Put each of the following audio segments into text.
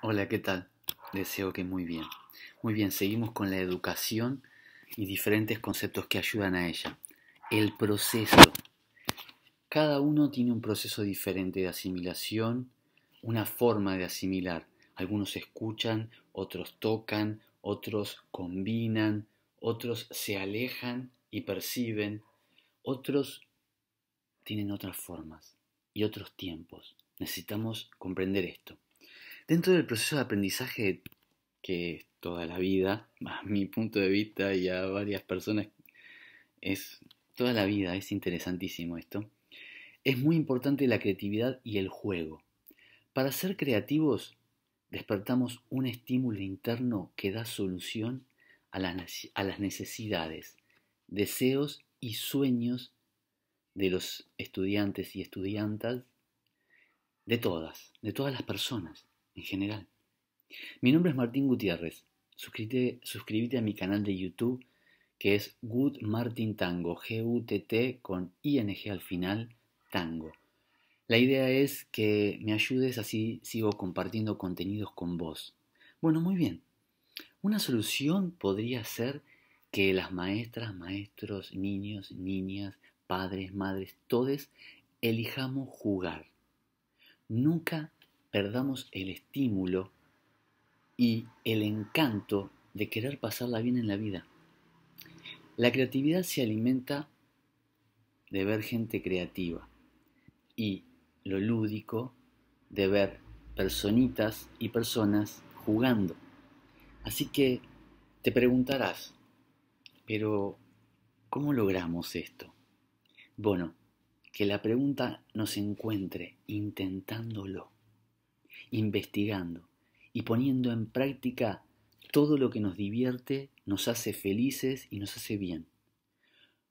Hola, ¿qué tal? Deseo que muy bien. Muy bien, seguimos con la educación y diferentes conceptos que ayudan a ella. El proceso. Cada uno tiene un proceso diferente de asimilación, una forma de asimilar. Algunos escuchan, otros tocan, otros combinan, otros se alejan y perciben, otros tienen otras formas y otros tiempos. Necesitamos comprender esto. Dentro del proceso de aprendizaje, que es toda la vida, a mi punto de vista y a varias personas, es toda la vida, es interesantísimo esto, es muy importante la creatividad y el juego. Para ser creativos, despertamos un estímulo interno que da solución a las, a las necesidades, deseos y sueños de los estudiantes y estudiantas, de todas, de todas las personas en general. Mi nombre es Martín Gutiérrez. Suscríbete, a mi canal de YouTube que es Good Martin Tango, g t con ING al final, tango. La idea es que me ayudes así sigo compartiendo contenidos con vos. Bueno, muy bien. Una solución podría ser que las maestras, maestros, niños, niñas, padres, madres, todes, elijamos jugar. Nunca perdamos el estímulo y el encanto de querer pasarla bien en la vida. La creatividad se alimenta de ver gente creativa y lo lúdico de ver personitas y personas jugando. Así que te preguntarás, pero ¿cómo logramos esto? Bueno, que la pregunta nos encuentre intentándolo investigando y poniendo en práctica todo lo que nos divierte, nos hace felices y nos hace bien.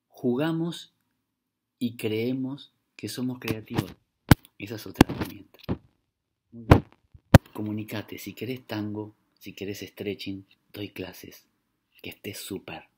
Jugamos y creemos que somos creativos. Esa es otra herramienta. Muy bien. Comunicate, si querés tango, si querés stretching, doy clases. Que estés súper.